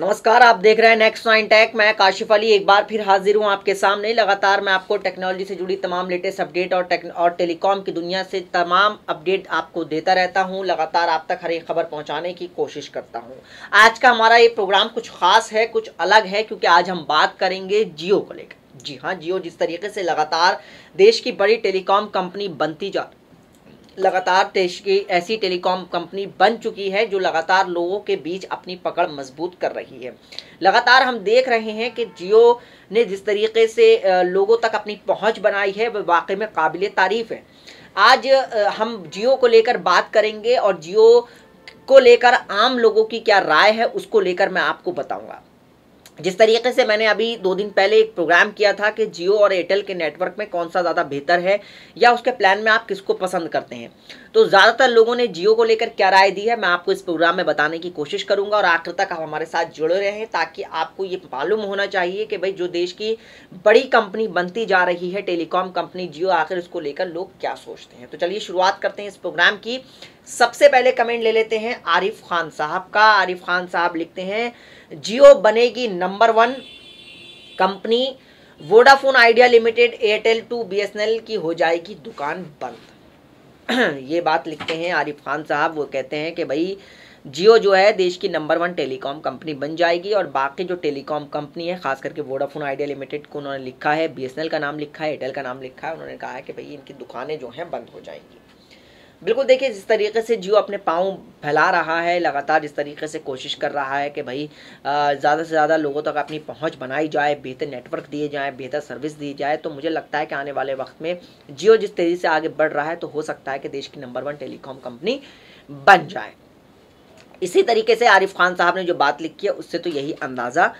नमस्कार आप देख रहे हैं नेक्स्ट नाइन टेक मैं काशिफ अली एक बार फिर हाजिर हूं आपके सामने लगातार मैं आपको टेक्नोलॉजी से जुड़ी तमाम लेटेस्ट अपडेट और टेक और टेलीकॉम की दुनिया से तमाम अपडेट आपको देता रहता हूं लगातार आप तक हर एक खबर पहुंचाने की कोशिश करता हूं आज का हमारा ये प्रोग्राम कुछ खास है कुछ अलग है क्योंकि आज हम बात करेंगे जियो को लेकर जी हाँ जियो जिस तरीके से लगातार देश की बड़ी टेलीकॉम कंपनी बनती जा लगातार देश की ऐसी टेलीकॉम कंपनी बन चुकी है जो लगातार लोगों के बीच अपनी पकड़ मजबूत कर रही है लगातार हम देख रहे हैं कि जियो ने जिस तरीके से लोगों तक अपनी पहुंच बनाई है वह वाकई में काबिल तारीफ़ है आज हम जियो को लेकर बात करेंगे और जियो को लेकर आम लोगों की क्या राय है उसको लेकर मैं आपको बताऊँगा जिस तरीके से मैंने अभी दो दिन पहले एक प्रोग्राम किया था कि जियो और एयरटेल के नेटवर्क में कौन सा ज़्यादा बेहतर है या उसके प्लान में आप किसको पसंद करते हैं तो ज़्यादातर लोगों ने जियो को लेकर क्या राय दी है मैं आपको इस प्रोग्राम में बताने की कोशिश करूंगा और आखिर तक आप हमारे साथ जुड़े रहें ताकि आपको ये मालूम होना चाहिए कि भाई जो देश की बड़ी कंपनी बनती जा रही है टेलीकॉम कंपनी जियो आखिर इसको लेकर लोग क्या सोचते हैं तो चलिए शुरुआत करते हैं इस प्रोग्राम की सबसे पहले कमेंट ले लेते हैं आरिफ खान साहब का आरिफ खान साहब लिखते हैं जियो बनेगी number one company Vodafone Idea limited Airtel two BSNL की हो जाएगी दुकान बंद ये बात लिखते हैं आरिफ खान साहब वो कहते हैं कि भाई जियो जो है देश की नंबर वन टेलीकॉम कंपनी बन जाएगी और बाकी जो टेलीकॉम कंपनी है खास करके वोडाफोन आइडिया लिमिटेड को उन्होंने लिखा है बीएसएनएल का नाम लिखा है एयरटेल का नाम लिखा है उन्होंने कहा है कि भाई इनकी दुकानें जो हैं बंद हो जाएंगी बिल्कुल देखिए जिस तरीके से जियो अपने पाँव फैला रहा है लगातार इस तरीके से कोशिश कर रहा है कि भाई ज़्यादा से ज़्यादा लोगों तक अपनी पहुंच बनाई जाए बेहतर नेटवर्क दिए जाए बेहतर सर्विस दी जाए तो मुझे लगता है कि आने वाले वक्त में जियो जिस तेज़ी से आगे बढ़ रहा है तो हो सकता है कि देश की नंबर वन टेलीकॉम कंपनी बन जाए इसी तरीके से आरिफ खान साहब ने जो बात लिखी है उससे तो यही अंदाज़ा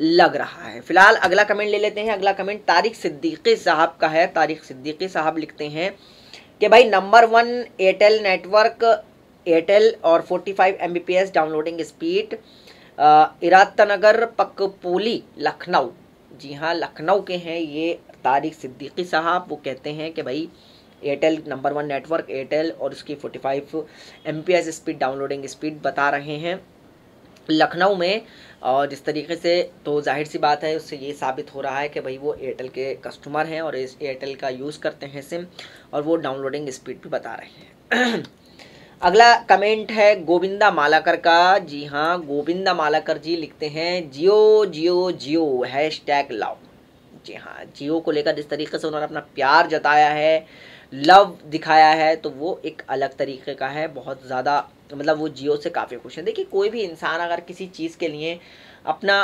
लग रहा है फिलहाल अगला कमेंट ले लेते हैं अगला कमेंट तारिक सिद्दीकी साहब का है तारिक सिद्दीकी साहब लिखते हैं कि भाई number one Airtel network Airtel और 45 फाइव डाउनलोडिंग स्पीड इरातनगर पकपोली लखनऊ जी हाँ लखनऊ के हैं ये तारिक सिद्दीकी साहब वो कहते हैं कि भाई Airtel number one network Airtel और उसकी 45 फाइव स्पीड डाउनलोडिंग स्पीड बता रहे हैं लखनऊ में और जिस तरीके से तो जाहिर सी बात है उससे ये साबित हो रहा है कि भाई वो एयरटेल के कस्टमर हैं और इस एयरटेल का यूज़ करते हैं सिम और वो डाउनलोडिंग स्पीड भी बता रहे हैं अगला कमेंट है गोविंदा मालाकर का जी हाँ गोविंदा मालाकर जी लिखते हैं जियो जियो जियो हैश टैग लाओ जी हाँ जियो को लेकर जिस तरीके से उन्होंने अपना प्यार जताया है लव दिखाया है तो वो एक अलग तरीके का है बहुत ज़्यादा मतलब वो जियो से काफ़ी खुश हैं देखिए कोई भी इंसान अगर किसी चीज़ के लिए अपना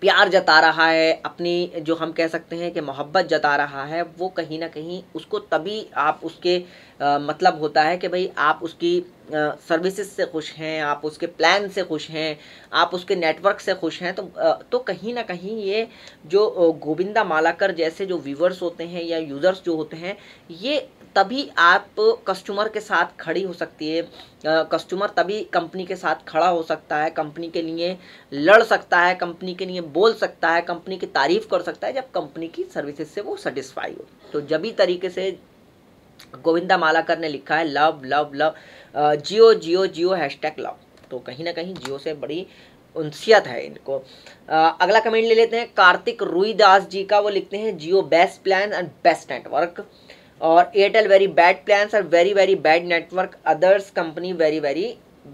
प्यार जता रहा है अपनी जो हम कह सकते हैं कि मोहब्बत जता रहा है वो कहीं ना कहीं उसको तभी आप उसके आ, मतलब होता है कि भाई आप उसकी सर्विसेज से खुश हैं आप उसके प्लान से खुश हैं आप उसके नेटवर्क से खुश हैं तो आ, तो कहीं ना कहीं ये जो गोविंदा मालाकर जैसे जो व्यूवर्स होते हैं या यूज़र्स जो होते हैं ये तभी आप कस्टमर के साथ खड़ी हो सकती है कस्टमर तभी कंपनी के साथ खड़ा हो सकता है कंपनी के लिए लड़ सकता है कंपनी के लिए बोल सकता है कंपनी की तारीफ कर सकता है जब कंपनी की सर्विसेज से वो सेटिस्फाई हो तो जब ही तरीके से गोविंदा मालाकर ने लिखा है love love love Jio Jio Jio hashtag love तो कहीं ना कहीं जियो से बड़ी उनसियत है इनको आ, अगला कमेंट ले लेते हैं कार्तिक रुईदास जी का वो लिखते हैं Jio best plan and best network और एयरटेल वेरी बैड प्लान्स और very very bad network others company very very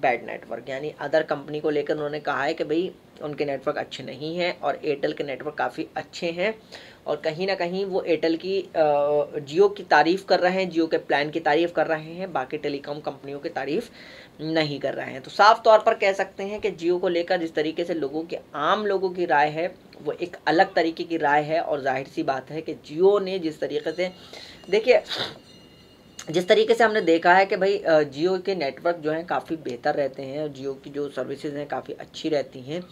bad network यानी अदर कंपनी को लेकर उन्होंने कहा है कि भाई उनके नेटवर्क अच्छे नहीं हैं और एयरटेल के नेटवर्क काफ़ी अच्छे हैं और कहीं ना कहीं वो एयरटेल की जियो की तारीफ़ कर रहे हैं जियो के प्लान की तारीफ़ कर रहे हैं बाकी टेलीकॉम कंपनियों की तारीफ़ नहीं कर रहे हैं तो साफ तौर पर कह सकते हैं कि जियो को लेकर जिस तरीके से लोगों के आम लोगों की राय है वो एक अलग तरीके की राय है और जाहिर सी बात है कि जियो ने जिस तरीके से देखिए जिस तरीके से हमने देखा है कि भाई जियो के नेटवर्क जो हैं काफ़ी बेहतर रहते हैं और जियो की जो सर्विसेज हैं काफ़ी अच्छी रहती हैं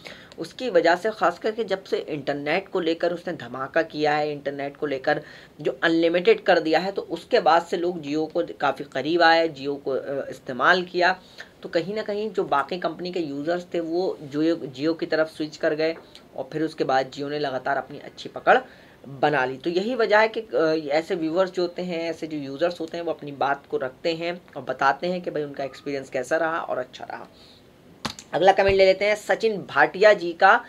उसकी वजह से ख़ास करके जब से इंटरनेट को लेकर उसने धमाका किया है इंटरनेट को लेकर जो अनलिमिटेड कर दिया है तो उसके बाद से लोग जियो को काफ़ी करीब आए जियो को इस्तेमाल किया तो कहीं ना कहीं जो बाकी कंपनी के यूज़र्स थे वो जियो जियो की तरफ स्विच कर गए और फिर उसके बाद जियो ने लगातार अपनी अच्छी पकड़ बना ली तो यही वजह है कि ऐसे व्यूवर्स जो होते हैं ऐसे जो यूज़र्स होते हैं वो अपनी बात को रखते हैं और बताते हैं कि भाई उनका एक्सपीरियंस कैसा रहा और अच्छा रहा अगला कमेंट ले लेते हैं सचिन भाटिया जी का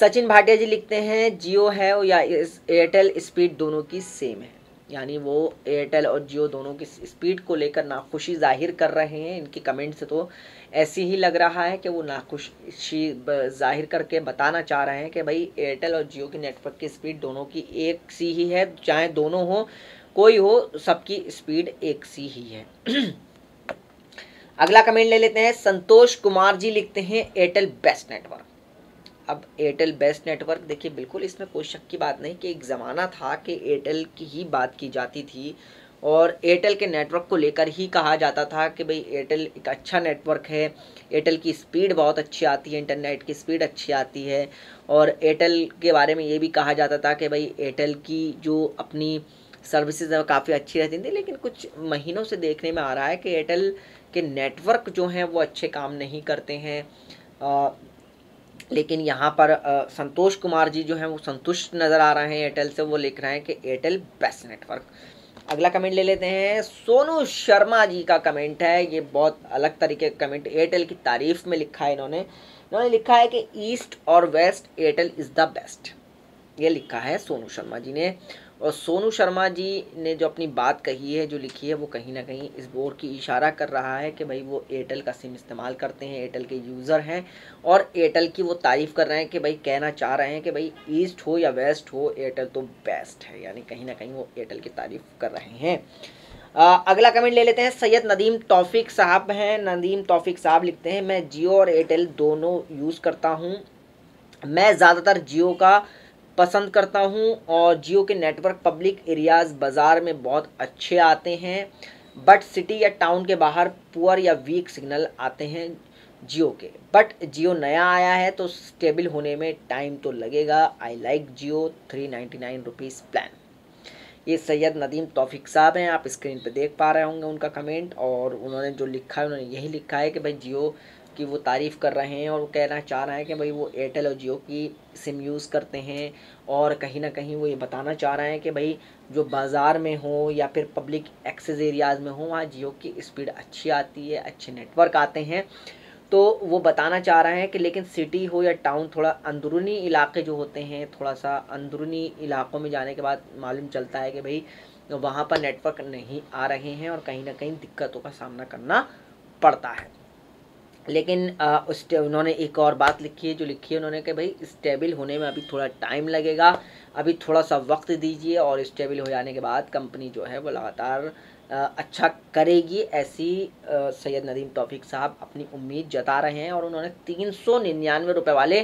सचिन भाटिया जी लिखते हैं जियो है या एयरटेल स्पीड दोनों की सेम है यानी वो एयरटेल और जियो दोनों की स्पीड को लेकर नाखुशी जाहिर कर रहे हैं इनकी कमेंट से तो ऐसी ही लग रहा है कि वो नाखुशी जाहिर करके बताना चाह रहे हैं कि भाई एयरटेल और जियो की नेटवर्क की स्पीड दोनों की एक सी ही है चाहे दोनों हो कोई हो सबकी स्पीड एक सी ही है अगला कमेंट ले लेते हैं संतोष कुमार जी लिखते हैं एयरटेल बेस्ट नेटवर्क अब एयरटेल बेस्ट नेटवर्क देखिए बिल्कुल इसमें कोई शक की बात नहीं कि एक ज़माना था कि एयरटेल की ही बात की जाती थी और एयरटेल के नेटवर्क को लेकर ही कहा जाता था कि भाई एयरटेल एक अच्छा नेटवर्क है एयरटेल की स्पीड बहुत अच्छी आती है इंटरनेट की स्पीड अच्छी आती है और एयरटेल के बारे में ये भी कहा जाता था कि भाई एयरटेल की जो अपनी सर्विसेज है काफ़ी अच्छी रहती थी लेकिन कुछ महीनों से देखने में आ रहा है कि एयरटेल के नेटवर्क जो हैं वो अच्छे काम नहीं करते हैं लेकिन यहाँ पर संतोष कुमार जी जो हैं वो संतुष्ट नज़र आ रहे हैं एयरटेल से वो लिख रहे हैं कि एयरटेल बेस्ट नेटवर्क अगला कमेंट ले लेते हैं सोनू शर्मा जी का कमेंट है ये बहुत अलग तरीके का कमेंट एयरटेल की तारीफ में लिखा है इन्होंने इन्होंने लिखा है कि ईस्ट और west Airtel is the best ये लिखा है सोनू शर्मा जी ने और सोनू शर्मा जी ने जो अपनी बात कही है जो लिखी है वो कहीं ना कहीं इस बोर्ड की इशारा कर रहा है कि भाई वो एयरटेल का सिम इस्तेमाल करते हैं एयरटेल के यूज़र हैं और एयरटेल की वो तारीफ़ कर रहे हैं कि भाई कहना चाह रहे हैं कि भाई ईस्ट हो या वेस्ट हो एयरटेल तो बेस्ट है यानी कहीं ना कहीं वो एयरटेल की तारीफ़ कर रहे हैं आ, अगला कमेंट ले लेते हैं सैयद नदीम तौफिक साहब हैं नदीम तौफिक साहब लिखते हैं मैं जियो और एयरटेल दोनों यूज़ करता हूँ मैं ज़्यादातर जियो का पसंद करता हूँ और जियो के नेटवर्क पब्लिक एरियाज़ बाज़ार में बहुत अच्छे आते हैं बट सिटी या टाउन के बाहर पुअर या वीक सिग्नल आते हैं जियो के बट जियो नया आया है तो स्टेबल होने में टाइम तो लगेगा I like Jio three ninety nine rupees plan ये सैयद नदीम तौफिक साहब हैं आप स्क्रीन पे देख पा रहे होंगे उनका कमेंट और उन्होंने जो लिखा है उन्होंने यही लिखा है कि भाई जियो कि वो तारीफ़ कर रहे हैं और वो कहना चाह रहे हैं कि भाई वो एयरटेल और जियो की सिम यूज़ करते हैं और कहीं ना कहीं वो ये बताना चाह रहे हैं कि भाई जो बाज़ार में हो या फिर पब्लिक एक्सेस एरियाज़ में हो वहाँ जियो की स्पीड अच्छी आती है अच्छे नेटवर्क आते हैं तो वो बताना चाह रहे हैं कि लेकिन सिटी हो या टाउन थोड़ा अंदरूनी इलाके जो होते हैं थोड़ा सा अंदरूनी इलाकों में जाने के बाद मालूम चलता है कि भाई वहाँ पर नेटवर्क नहीं आ रहे हैं और कहीं ना कहीं दिक्कतों का सामना करना पड़ता है लेकिन उस उन्होंने एक और बात लिखी है जो लिखी है उन्होंने कहा भाई स्टेबल होने में अभी थोड़ा टाइम लगेगा अभी थोड़ा सा वक्त दीजिए और स्टेबल हो जाने के बाद कंपनी जो है वो लगातार अच्छा करेगी ऐसी सैयद नदीम तौफीक साहब अपनी उम्मीद जता रहे हैं और उन्होंने तीन सौ निन्यानवे रुपये वाले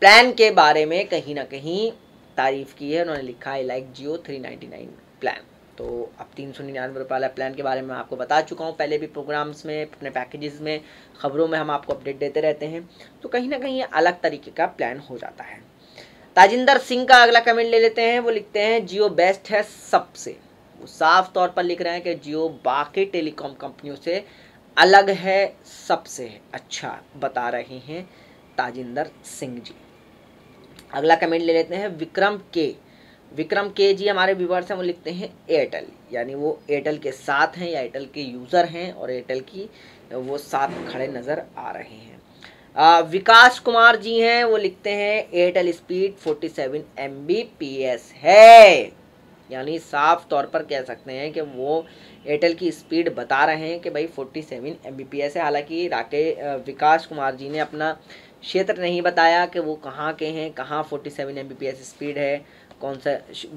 प्लान के बारे में कहीं ना कहीं तारीफ़ की है उन्होंने लिखा है like Jio three ninety nine plan तो अब तीन सौ निन्यानवे रुपये वाला प्लान के बारे में आपको बता चुका हूँ पहले भी प्रोग्राम्स में अपने पैकेजेस में खबरों में हम आपको अपडेट देते रहते हैं तो कहीं ना कहीं अलग तरीके का प्लान हो जाता है ताजिंदर सिंह का अगला कमेंट ले लेते हैं वो लिखते हैं जियो बेस्ट है सबसे वो साफ तौर पर लिख रहे हैं कि जियो बाकी टेलीकॉम कंपनियों से अलग है सबसे अच्छा बता रहे हैं ताजिंदर सिंह जी अगला कमेंट ले लेते हैं विक्रम के विक्रम के जी हमारे व्यूवर्स हैं वो लिखते हैं एयरटेल यानी वो एयरटेल के साथ हैं या एयरटेल के यूज़र हैं और एयरटेल की वो साथ खड़े नज़र आ रहे हैं आ, विकास कुमार जी हैं वो लिखते हैं एयरटेल स्पीड 47 सेवन है यानी साफ तौर पर कह सकते हैं कि वो एयरटेल की स्पीड बता रहे हैं कि भाई 47 सेवन है हालांकि राके विकास कुमार जी ने अपना क्षेत्र नहीं बताया कि वो कहाँ के हैं कहाँ 47 सेवन स्पीड है कौन सा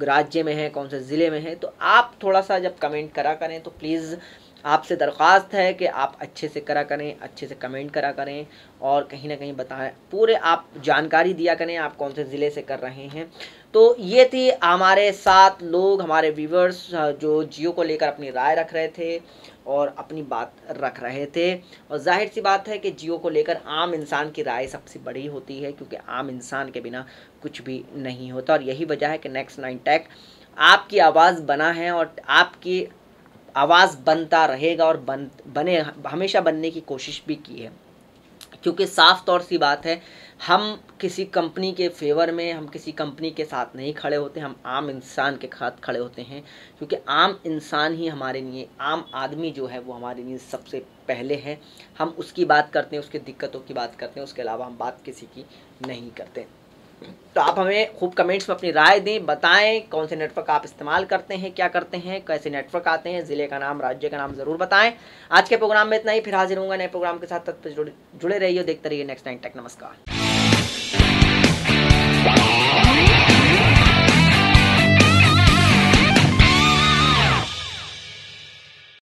राज्य में है कौन से ज़िले में है तो आप थोड़ा सा जब कमेंट करा करें तो प्लीज़ आपसे दरख्वास्त है कि आप अच्छे से करा करें अच्छे से कमेंट करा करें और कहीं ना कहीं बताएं पूरे आप जानकारी दिया करें आप कौन से ज़िले से कर रहे हैं तो ये थी हमारे साथ लोग हमारे व्यूवर्स जो जियो को लेकर अपनी राय रख रहे थे और अपनी बात रख रहे थे और जाहिर सी बात है कि जियो को लेकर आम इंसान की राय सबसे बड़ी होती है क्योंकि आम इंसान के बिना कुछ भी नहीं होता और यही वजह है कि नेक्स्ट नाइन टैक आपकी आवाज़ बना है और आपकी आवाज़ बनता रहेगा और बन बने हमेशा बनने की कोशिश भी की है क्योंकि साफ तौर सी बात है हम किसी कंपनी के फेवर में हम किसी कंपनी के साथ नहीं खड़े होते हम आम इंसान के साथ खड़े होते हैं क्योंकि आम इंसान ही हमारे लिए आम आदमी जो है वो हमारे लिए सबसे पहले है हम उसकी बात करते हैं उसके दिक्कतों की बात करते हैं उसके अलावा हम बात किसी की नहीं करते तो आप हमें खूब कमेंट्स में अपनी राय दें बताएं कौन से नेटवर्क आप इस्तेमाल करते हैं क्या करते हैं कैसे नेटवर्क आते हैं ज़िले का नाम राज्य का नाम ज़रूर बताएं आज के प्रोग्राम में इतना ही फिर हाजिर होंगे नए प्रोग्राम के साथ तब जुड़े रहिए देखते रहिए नेक्स्ट टाइम टेक नमस्कार